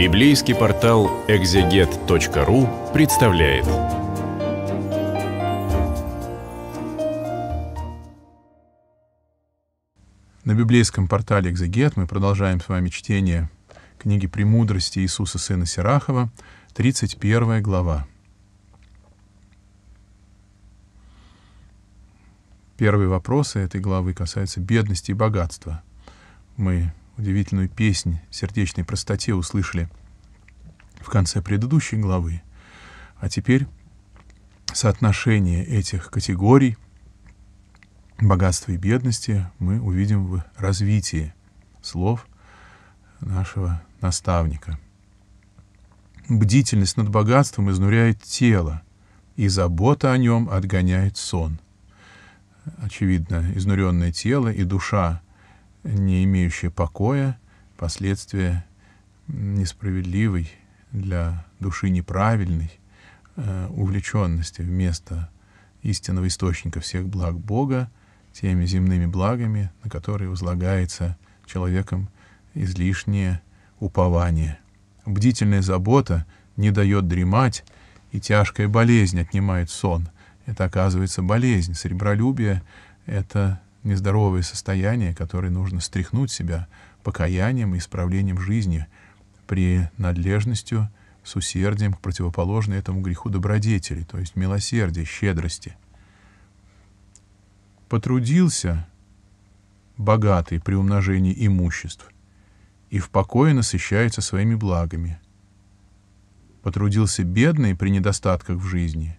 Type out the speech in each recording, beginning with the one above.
Библейский портал экзегет.ру представляет. На библейском портале «Экзегет» мы продолжаем с вами чтение книги «Премудрости Иисуса Сына Сирахова», 31 глава. Первые вопросы этой главы касаются бедности и богатства. Мы удивительную песнь сердечной простоте услышали в конце предыдущей главы. А теперь соотношение этих категорий богатства и бедности мы увидим в развитии слов нашего наставника. Бдительность над богатством изнуряет тело, и забота о нем отгоняет сон. Очевидно, изнуренное тело и душа не имеющая покоя, последствия несправедливой для души неправильной э, увлеченности вместо истинного источника всех благ Бога теми земными благами, на которые возлагается человеком излишнее упование. Бдительная забота не дает дремать, и тяжкая болезнь отнимает сон. Это оказывается болезнь. Сребролюбие — это нездоровые состояния, которые нужно стряхнуть себя покаянием и исправлением жизни, при надлежностью с усердием к противоположной этому греху добродетели, то есть милосердия, щедрости. Потрудился богатый при умножении имуществ и в покое насыщается своими благами. Потрудился бедный при недостатках в жизни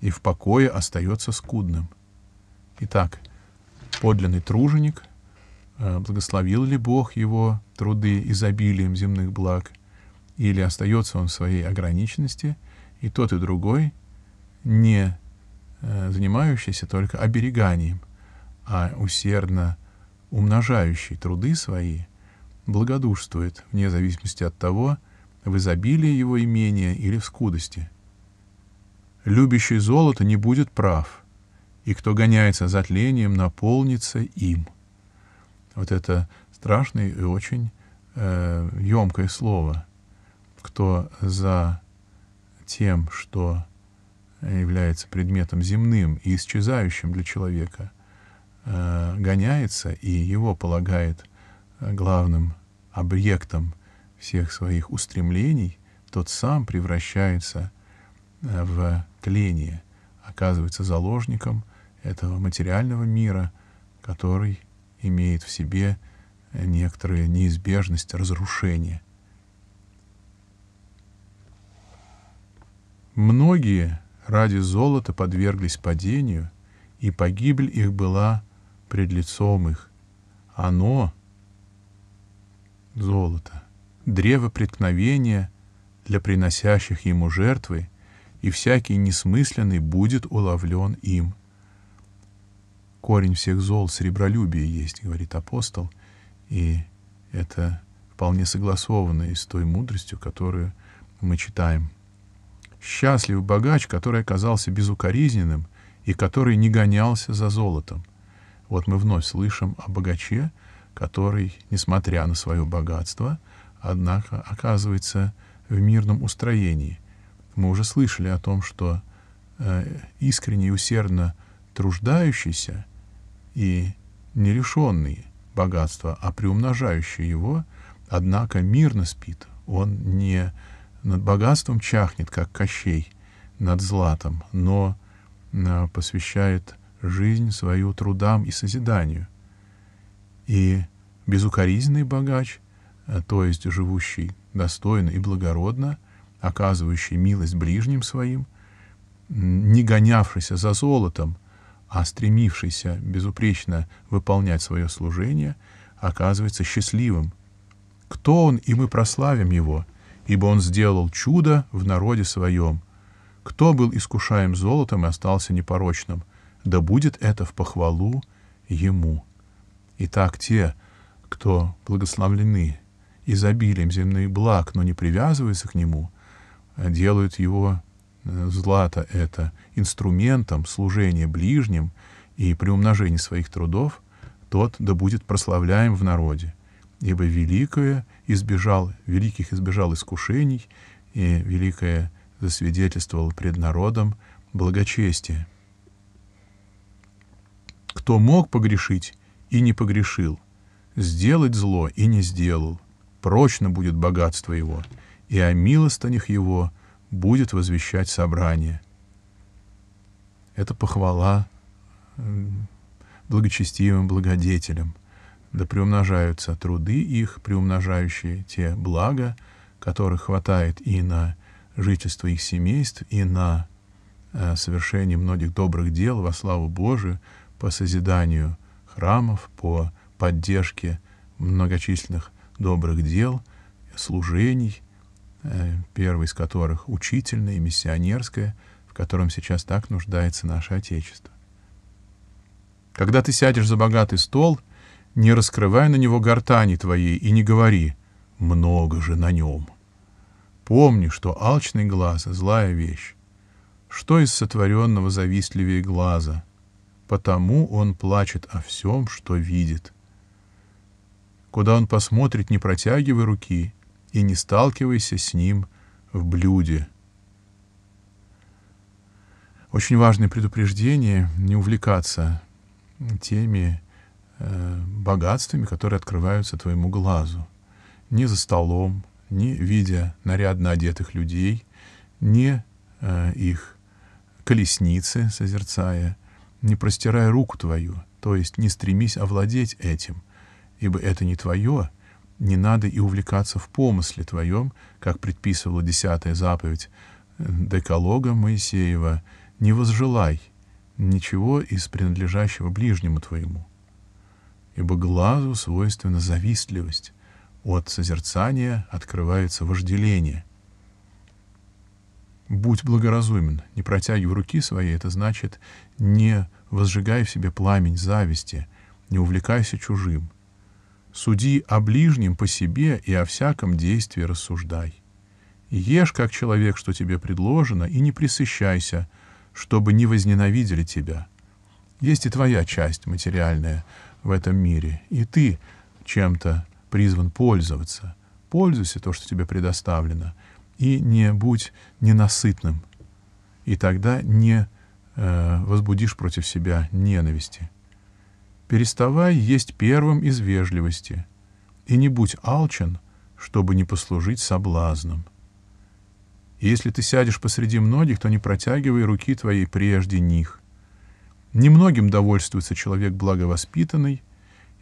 и в покое остается скудным. Итак, подлинный труженик, э, благословил ли Бог его труды изобилием земных благ, или остается он в своей ограниченности, и тот и другой, не э, занимающийся только обереганием, а усердно умножающий труды свои, благодушствует, вне зависимости от того, в изобилии его имения или в скудости. Любящий золото не будет прав, и кто гоняется за тлением, наполнится им. Вот это страшное и очень э, емкое слово. Кто за тем, что является предметом земным и исчезающим для человека, э, гоняется и его полагает э, главным объектом всех своих устремлений, тот сам превращается э, в тление, оказывается заложником этого материального мира, который имеет в себе некоторую неизбежность разрушения. Многие ради золота подверглись падению, и погибель их была пред лицом их. Оно, золото, древо преткновения для приносящих ему жертвы, и всякий несмысленный будет уловлен им корень всех зол, сребролюбие есть, говорит апостол, и это вполне согласованно и с той мудростью, которую мы читаем. Счастливый богач, который оказался безукоризненным и который не гонялся за золотом. Вот мы вновь слышим о богаче, который, несмотря на свое богатство, однако оказывается в мирном устроении. Мы уже слышали о том, что э, искренне и усердно труждающийся и нерешенные богатства, а приумножающие его, однако мирно спит. Он не над богатством чахнет, как Кощей над златом, но а, посвящает жизнь свою трудам и созиданию. И безукоризненный богач, а, то есть живущий достойно и благородно, оказывающий милость ближним своим, не гонявшийся за золотом, а стремившийся безупречно выполнять свое служение оказывается счастливым. Кто он, и мы прославим его, ибо он сделал чудо в народе своем. Кто был искушаем золотом и остался непорочным, да будет это в похвалу ему. Итак, те, кто благословлены изобилием земных благ, но не привязываются к нему, делают его Э, злато это инструментом служения ближним и приумножения своих трудов, тот да будет прославляем в народе. Ибо великое избежал, великих избежал искушений, и великое засвидетельствовал пред народом благочестие. Кто мог погрешить и не погрешил, сделать зло и не сделал, прочно будет богатство его, и о милостынях его — будет возвещать собрание. Это похвала благочестивым благодетелям. Да приумножаются труды их, приумножающие те блага, которых хватает и на жительство их семейств, и на э, совершение многих добрых дел во славу Божию по созиданию храмов, по поддержке многочисленных добрых дел, служений – Э, первый из которых учительное и миссионерское, в котором сейчас так нуждается наше Отечество. Когда ты сядешь за богатый стол, не раскрывай на него гортани твоей и не говори «много же на нем». Помни, что алчный глаз — злая вещь. Что из сотворенного завистливее глаза? Потому он плачет о всем, что видит. Куда он посмотрит, не протягивай руки — и не сталкивайся с ним в блюде. Очень важное предупреждение — не увлекаться теми э, богатствами, которые открываются твоему глазу. Ни за столом, ни видя нарядно одетых людей, ни э, их колесницы созерцая, не простирая руку твою, то есть не стремись овладеть этим, ибо это не твое, не надо и увлекаться в помысле твоем, как предписывала десятая заповедь э, Деколога Моисеева, не возжелай ничего из принадлежащего ближнему твоему, ибо глазу свойственна завистливость, от созерцания открывается вожделение. Будь благоразумен, не протягивай руки своей, это значит, не возжигай в себе пламень зависти, не увлекайся чужим — Суди о ближнем по себе и о всяком действии рассуждай. Ешь, как человек, что тебе предложено, и не присыщайся, чтобы не возненавидели тебя. Есть и твоя часть материальная в этом мире, и ты чем-то призван пользоваться. Пользуйся то, что тебе предоставлено, и не будь ненасытным. И тогда не э, возбудишь против себя ненависти переставай есть первым из вежливости, и не будь алчен, чтобы не послужить соблазном. если ты сядешь посреди многих, то не протягивай руки твоей прежде них. Немногим довольствуется человек благовоспитанный,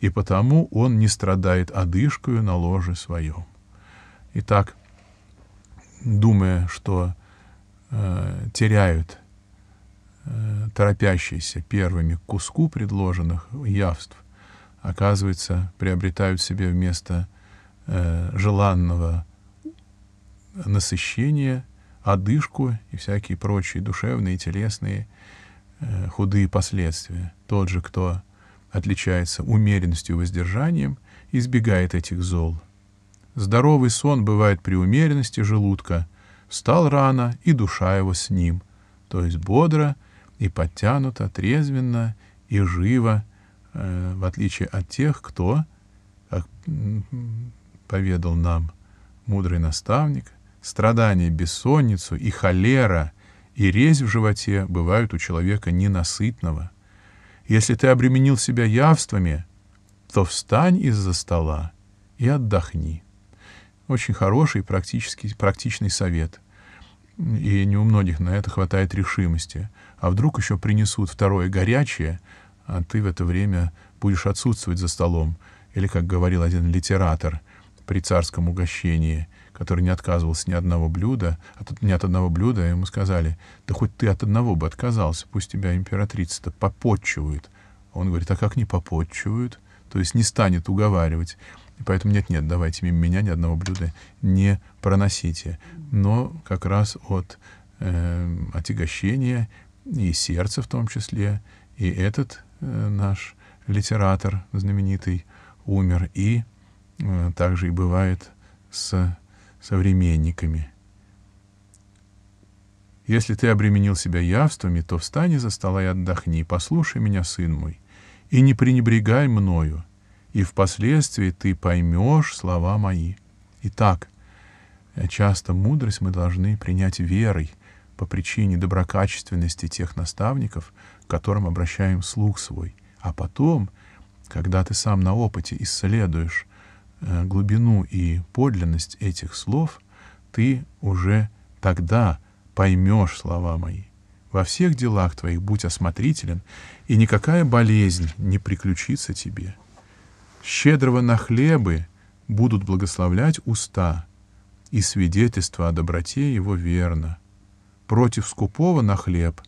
и потому он не страдает одышкою на ложе своем. Итак, думая, что э, теряют Э, торопящиеся первыми к куску предложенных явств, оказывается, приобретают себе вместо э, желанного насыщения одышку и всякие прочие душевные, телесные, э, худые последствия. Тот же, кто отличается умеренностью и воздержанием, избегает этих зол. Здоровый сон бывает при умеренности желудка. Встал рано, и душа его с ним. То есть бодро — и подтянуто, трезвенно и живо, э, в отличие от тех, кто, как поведал нам мудрый наставник, страдания, бессонницу и холера и резь в животе бывают у человека ненасытного. Если ты обременил себя явствами, то встань из-за стола и отдохни. Очень хороший практический, практичный совет — и не у многих на это хватает решимости. А вдруг еще принесут второе горячее, а ты в это время будешь отсутствовать за столом. Или, как говорил один литератор при царском угощении, который не отказывался ни одного блюда, от, а ни от одного блюда, ему сказали, да хоть ты от одного бы отказался, пусть тебя императрица-то попотчивает. Он говорит, а как не попотчивают? То есть не станет уговаривать. И поэтому нет-нет, давайте мимо меня ни одного блюда не проносите. Но как раз от э, отягощения и сердца в том числе, и этот э, наш литератор знаменитый умер, и э, также и бывает с современниками. Если ты обременил себя явствами, то встань из-за стола и отдохни, послушай меня, сын мой, и не пренебрегай мною, и впоследствии ты поймешь слова мои. Итак, часто мудрость мы должны принять верой по причине доброкачественности тех наставников, к которым обращаем слух свой. А потом, когда ты сам на опыте исследуешь э, глубину и подлинность этих слов, ты уже тогда поймешь слова мои. Во всех делах твоих будь осмотрителен, и никакая болезнь не приключится тебе щедрого на хлебы будут благословлять уста, и свидетельство о доброте его верно. Против скупого на хлеб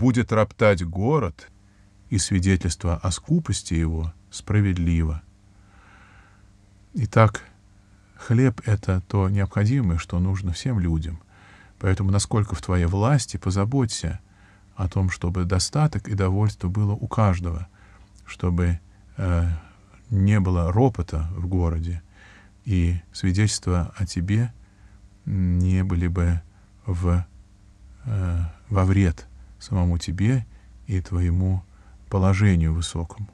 будет роптать город, и свидетельство о скупости его справедливо. Итак, хлеб — это то необходимое, что нужно всем людям. Поэтому, насколько в твоей власти, позаботься о том, чтобы достаток и довольство было у каждого, чтобы э, не было ропота в городе, и свидетельства о тебе не были бы в, э, во вред самому тебе и твоему положению высокому.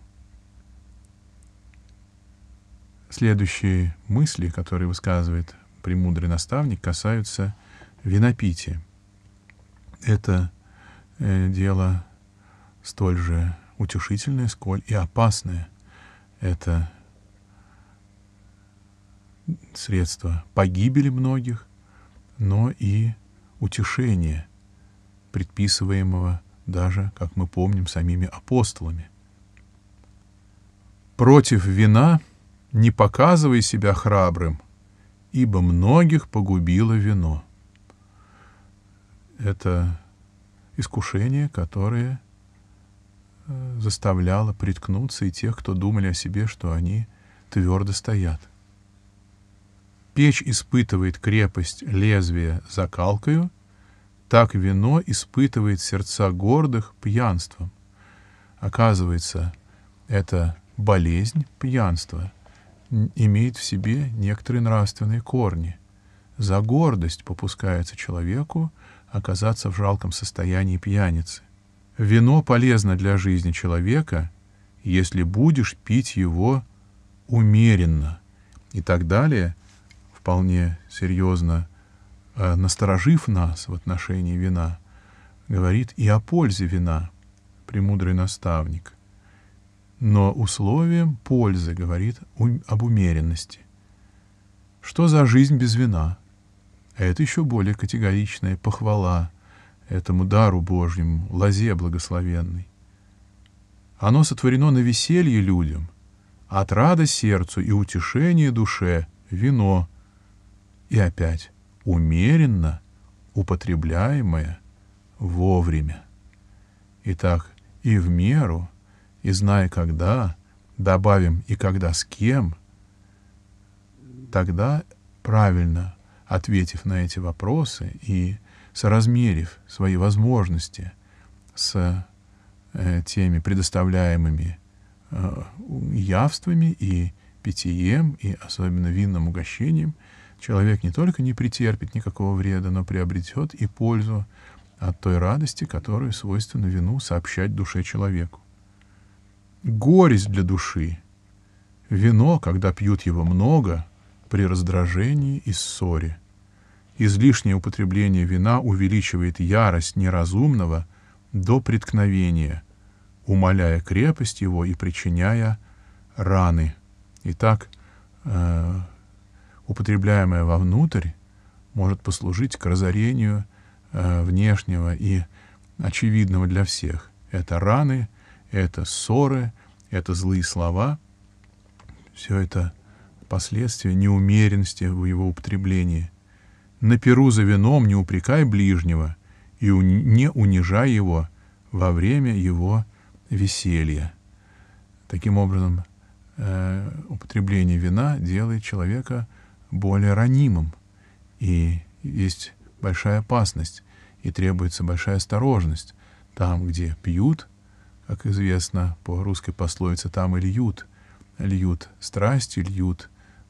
Следующие мысли, которые высказывает премудрый наставник, касаются винопития. Это э, дело столь же утешительное, сколь и опасное — это средство погибели многих, но и утешение, предписываемого даже, как мы помним, самими апостолами. Против вина не показывай себя храбрым, ибо многих погубило вино. Это искушение, которое заставляла приткнуться и тех, кто думали о себе, что они твердо стоят. Печь испытывает крепость лезвия закалкою, так вино испытывает сердца гордых пьянством. Оказывается, эта болезнь пьянства имеет в себе некоторые нравственные корни. За гордость попускается человеку оказаться в жалком состоянии пьяницы. Вино полезно для жизни человека, если будешь пить его умеренно. И так далее, вполне серьезно э, насторожив нас в отношении вина, говорит и о пользе вина, премудрый наставник. Но условием пользы говорит об умеренности. Что за жизнь без вина? А это еще более категоричная похвала – этому дару Божьему, лозе благословенной. Оно сотворено на веселье людям, отрада сердцу и утешение душе вино, и опять умеренно употребляемое вовремя. Итак, и в меру, и зная когда, добавим и когда с кем, тогда правильно ответив на эти вопросы и соразмерив свои возможности с э, теми предоставляемыми э, явствами и питьем, и особенно винным угощением, человек не только не претерпит никакого вреда, но приобретет и пользу от той радости, которую свойственно вину сообщать душе человеку. Горесть для души. Вино, когда пьют его много, при раздражении и ссоре – Излишнее употребление вина увеличивает ярость неразумного до преткновения, умаляя крепость его и причиняя раны. Итак, э, употребляемое вовнутрь может послужить к разорению э, внешнего и очевидного для всех. Это раны, это ссоры, это злые слова. Все это последствия неумеренности в его употреблении на перу за вином не упрекай ближнего и не унижай его во время его веселья. Таким образом, э, употребление вина делает человека более ранимым, и есть большая опасность, и требуется большая осторожность. Там, где пьют, как известно по русской пословице, там и льют. Льют страсти, льют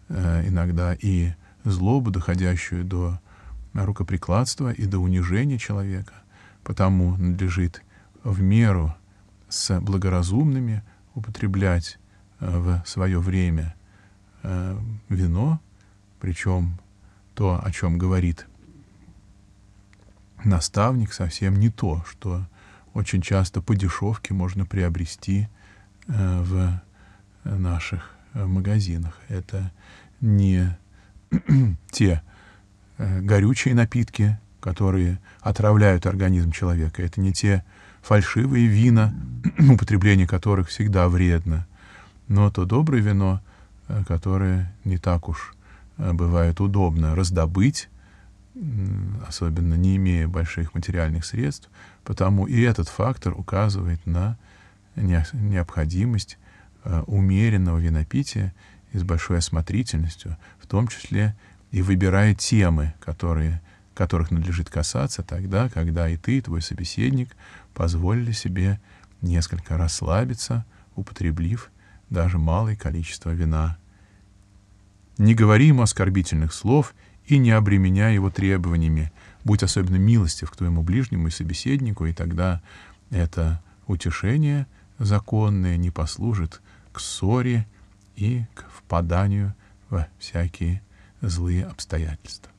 э, иногда и злобу, доходящую до рукоприкладства и до унижения человека, потому надлежит в меру с благоразумными употреблять э, в свое время э, вино, причем то, о чем говорит наставник, совсем не то, что очень часто по дешевке можно приобрести э, в наших магазинах. Это не те Э, горючие напитки, которые отравляют организм человека. Это не те фальшивые вина, употребление которых всегда вредно, но то доброе вино, э, которое не так уж э, бывает удобно раздобыть, особенно не имея больших материальных средств, потому и этот фактор указывает на необходимость умеренного винопития и с большой осмотрительностью, в том числе и выбирая темы, которые, которых надлежит касаться тогда, когда и ты, и твой собеседник позволили себе несколько расслабиться, употреблив даже малое количество вина. Не говори ему оскорбительных слов и не обременяй его требованиями. Будь особенно милостив к твоему ближнему и собеседнику, и тогда это утешение законное не послужит к ссоре и к впаданию во всякие злые обстоятельства.